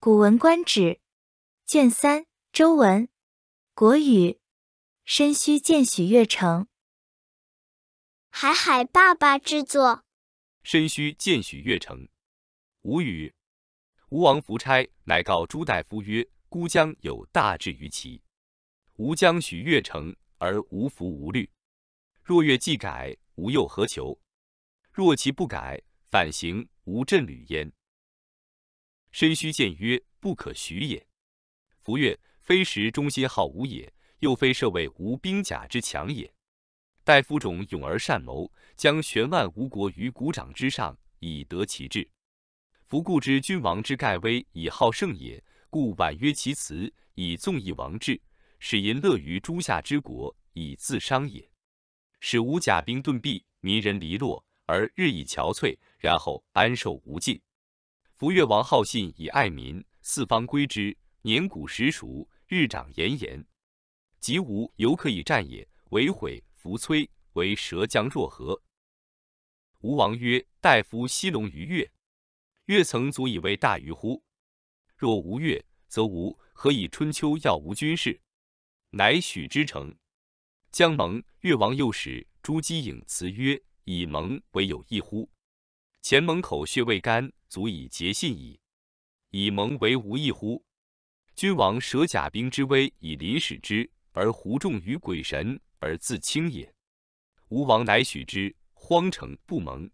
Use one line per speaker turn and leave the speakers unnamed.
《古文观止》卷三周文国语，申须见许月城。海海爸爸制作。申须见许月城，吴语。吴王夫差乃告朱大夫曰：“孤将有大志于齐，吾将许月城而无福无虑。若越既改，吾又何求？若其不改，反行无振履焉。”身虚见曰：“不可许也。”夫曰：“非时忠心好无也，又非设为无兵甲之强也。待夫种勇而善谋，将悬万吴国于鼓掌之上，以得其志。夫故知君王之盖威以好胜也，故婉约其辞以纵意王志，使淫乐于诸夏之国以自伤也；使无甲兵遁壁，民人离落而日益憔悴，然后安受无尽。夫越王好信以爱民，四方归之。年谷时熟，日长炎炎，及吴犹可以战也。为毁，服摧，为蛇将若何？吴王曰：“大夫西龙于越，越曾足以为大于乎？若无越，则吴何以春秋要吴君事？乃许之成。将盟越王，又使朱姬颖辞曰：‘以盟为有一乎？’前盟口血未干。”足以结信矣，以盟为无益乎？君王舍甲兵之威以临使之，而狐众于鬼神而自轻也。吴王乃许之，荒城不盟。